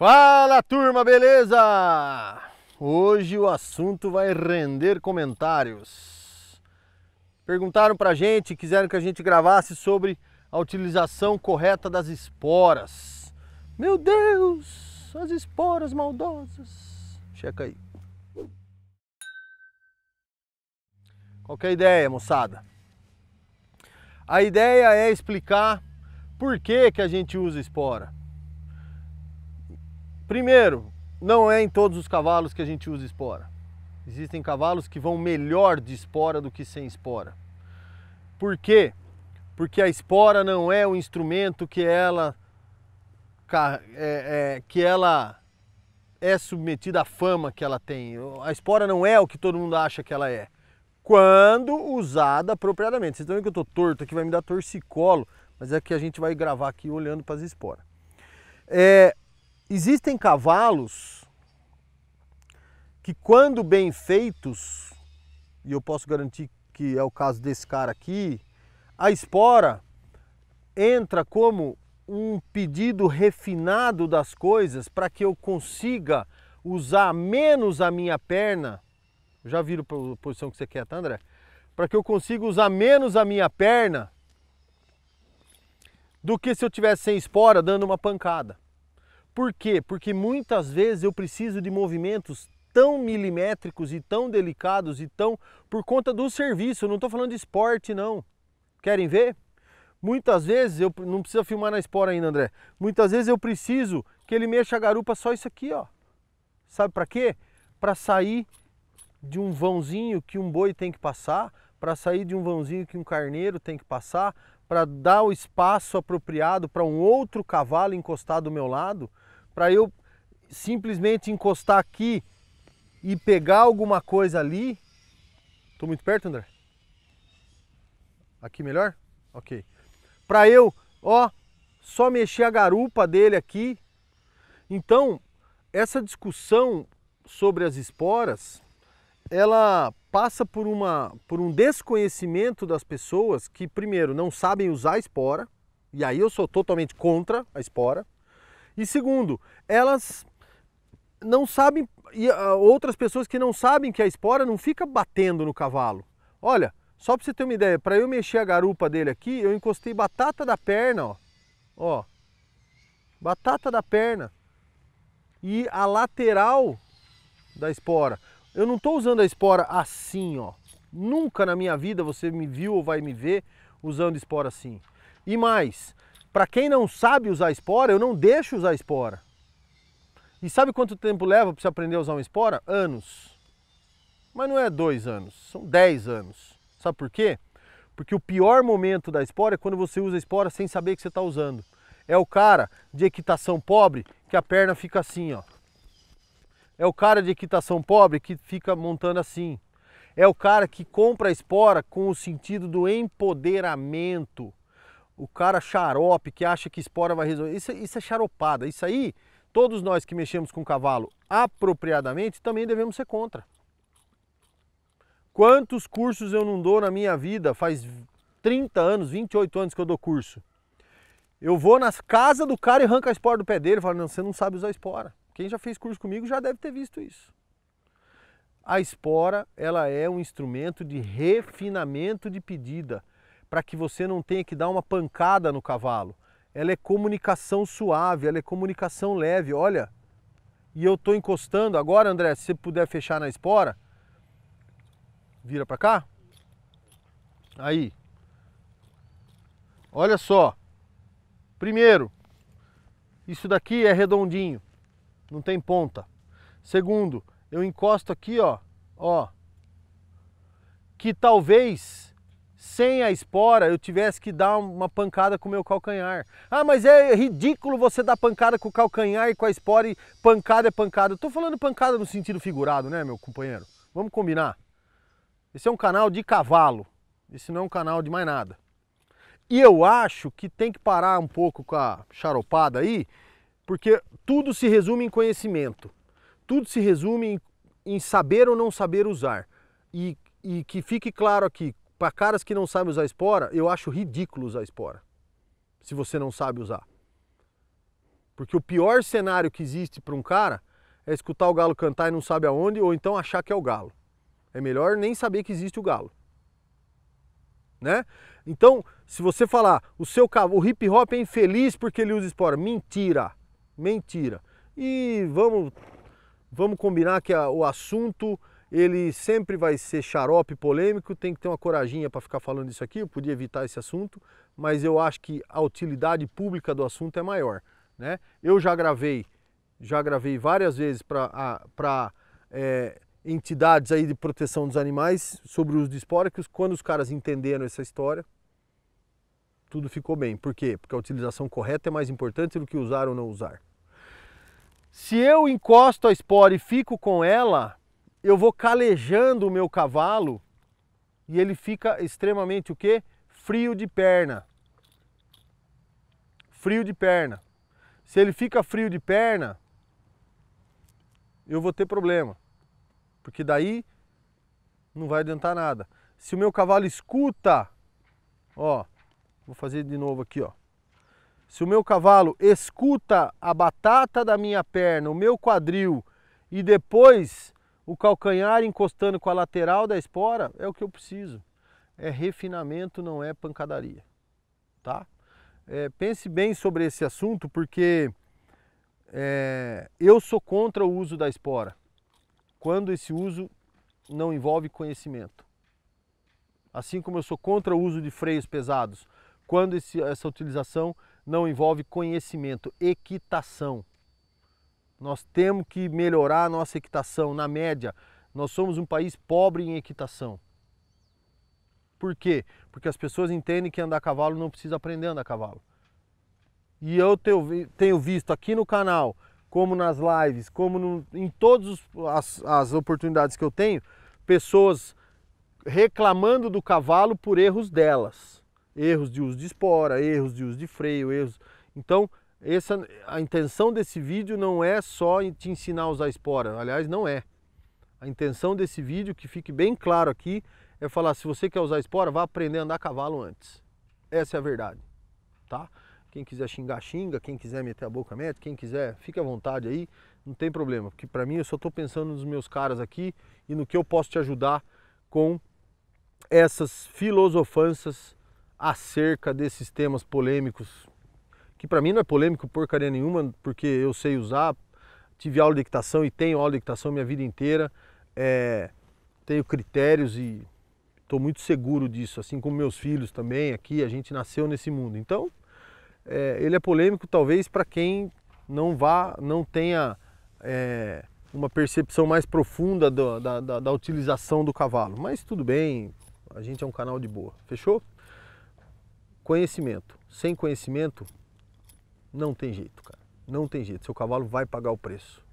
Fala turma, beleza? Hoje o assunto vai render comentários. Perguntaram pra gente, quiseram que a gente gravasse sobre a utilização correta das esporas. Meu Deus, as esporas maldosas. Checa aí. Qual é a ideia, moçada? A ideia é explicar por que, que a gente usa espora Primeiro, não é em todos os cavalos que a gente usa espora. Existem cavalos que vão melhor de espora do que sem espora. Por quê? Porque a espora não é o instrumento que ela é, é, que ela é submetida à fama que ela tem. A espora não é o que todo mundo acha que ela é. Quando usada apropriadamente. Vocês estão vendo que eu estou torto aqui, vai me dar torcicolo, mas é que a gente vai gravar aqui olhando para as esporas. É, Existem cavalos que, quando bem feitos, e eu posso garantir que é o caso desse cara aqui, a espora entra como um pedido refinado das coisas para que eu consiga usar menos a minha perna. Já viram a posição que você quer, tá, André? Para que eu consiga usar menos a minha perna do que se eu tivesse sem espora dando uma pancada. Por quê? Porque muitas vezes eu preciso de movimentos tão milimétricos e tão delicados e tão por conta do serviço. Eu não estou falando de esporte, não. Querem ver? Muitas vezes eu não precisa filmar na espora ainda, André. Muitas vezes eu preciso que ele mexa a garupa só isso aqui, ó. Sabe para quê? Para sair de um vãozinho que um boi tem que passar, para sair de um vãozinho que um carneiro tem que passar, para dar o espaço apropriado para um outro cavalo encostar do meu lado para eu simplesmente encostar aqui e pegar alguma coisa ali. Estou muito perto, André? Aqui melhor? Ok. Para eu, ó, só mexer a garupa dele aqui. Então, essa discussão sobre as esporas, ela passa por, uma, por um desconhecimento das pessoas que, primeiro, não sabem usar a espora, e aí eu sou totalmente contra a espora, e segundo, elas não sabem, e ah, outras pessoas que não sabem que a espora não fica batendo no cavalo. Olha, só para você ter uma ideia, para eu mexer a garupa dele aqui, eu encostei batata da perna, ó. Ó. Batata da perna. E a lateral da espora. Eu não estou usando a espora assim, ó. Nunca na minha vida você me viu ou vai me ver usando espora assim. E mais, para quem não sabe usar espora, eu não deixo usar espora. E sabe quanto tempo leva para você aprender a usar uma espora? Anos. Mas não é dois anos, são dez anos. Sabe por quê? Porque o pior momento da espora é quando você usa a espora sem saber que você está usando. É o cara de equitação pobre que a perna fica assim, ó. É o cara de equitação pobre que fica montando assim. É o cara que compra a espora com o sentido do empoderamento o cara xarope que acha que espora vai resolver. Isso, é, isso é xaropada. Isso aí, todos nós que mexemos com cavalo apropriadamente também devemos ser contra. Quantos cursos eu não dou na minha vida? Faz 30 anos, 28 anos que eu dou curso. Eu vou nas casa do cara e arranco a espora do pé dele e falo, não, você não sabe usar espora. Quem já fez curso comigo já deve ter visto isso. A espora, ela é um instrumento de refinamento de pedida para que você não tenha que dar uma pancada no cavalo. Ela é comunicação suave, ela é comunicação leve, olha. E eu estou encostando agora, André, se você puder fechar na espora, vira para cá. Aí. Olha só. Primeiro, isso daqui é redondinho, não tem ponta. Segundo, eu encosto aqui, ó, ó, que talvez sem a espora eu tivesse que dar uma pancada com o meu calcanhar. Ah, mas é ridículo você dar pancada com o calcanhar e com a espora e pancada é pancada. estou falando pancada no sentido figurado, né, meu companheiro? Vamos combinar. Esse é um canal de cavalo. Esse não é um canal de mais nada. E eu acho que tem que parar um pouco com a charopada aí, porque tudo se resume em conhecimento. Tudo se resume em, em saber ou não saber usar. E, e que fique claro aqui, para caras que não sabem usar espora, eu acho ridículo usar espora. Se você não sabe usar. Porque o pior cenário que existe para um cara é escutar o galo cantar e não sabe aonde, ou então achar que é o galo. É melhor nem saber que existe o galo. Né? Então, se você falar, o seu o hip hop é infeliz porque ele usa espora, mentira, mentira. E vamos vamos combinar que a, o assunto ele sempre vai ser xarope polêmico, tem que ter uma corajinha para ficar falando isso aqui, eu podia evitar esse assunto, mas eu acho que a utilidade pública do assunto é maior. Né? Eu já gravei, já gravei várias vezes para é, entidades aí de proteção dos animais sobre os esporos. quando os caras entenderam essa história, tudo ficou bem. Por quê? Porque a utilização correta é mais importante do que usar ou não usar. Se eu encosto a espora e fico com ela, eu vou calejando o meu cavalo e ele fica extremamente o que? Frio de perna. Frio de perna. Se ele fica frio de perna, eu vou ter problema. Porque daí não vai adiantar nada. Se o meu cavalo escuta, ó, vou fazer de novo aqui, ó. Se o meu cavalo escuta a batata da minha perna, o meu quadril e depois o calcanhar encostando com a lateral da espora, é o que eu preciso. É refinamento, não é pancadaria, tá? É, pense bem sobre esse assunto, porque é, eu sou contra o uso da espora, quando esse uso não envolve conhecimento. Assim como eu sou contra o uso de freios pesados, quando esse, essa utilização não envolve conhecimento, equitação. Nós temos que melhorar a nossa equitação na média. Nós somos um país pobre em equitação. Por quê? Porque as pessoas entendem que andar a cavalo não precisa aprender a andar a cavalo. E eu tenho visto aqui no canal, como nas lives, como no, em todas as, as oportunidades que eu tenho, pessoas reclamando do cavalo por erros delas. Erros de uso de espora, erros de uso de freio, erros. Então, essa, a intenção desse vídeo não é só te ensinar a usar espora, aliás, não é. A intenção desse vídeo, que fique bem claro aqui, é falar, se você quer usar espora, vá aprender a andar a cavalo antes. Essa é a verdade, tá? Quem quiser xingar, xinga, quem quiser meter a boca, mete, quem quiser, fique à vontade aí, não tem problema, porque para mim eu só estou pensando nos meus caras aqui e no que eu posso te ajudar com essas filosofanças acerca desses temas polêmicos que para mim não é polêmico porcaria nenhuma, porque eu sei usar, tive aula de equitação e tenho aula de equitação minha vida inteira, é, tenho critérios e estou muito seguro disso, assim como meus filhos também, aqui a gente nasceu nesse mundo. Então, é, ele é polêmico talvez para quem não vá, não tenha é, uma percepção mais profunda do, da, da, da utilização do cavalo, mas tudo bem, a gente é um canal de boa, fechou? Conhecimento. Sem conhecimento, não tem jeito, cara. Não tem jeito. Seu cavalo vai pagar o preço.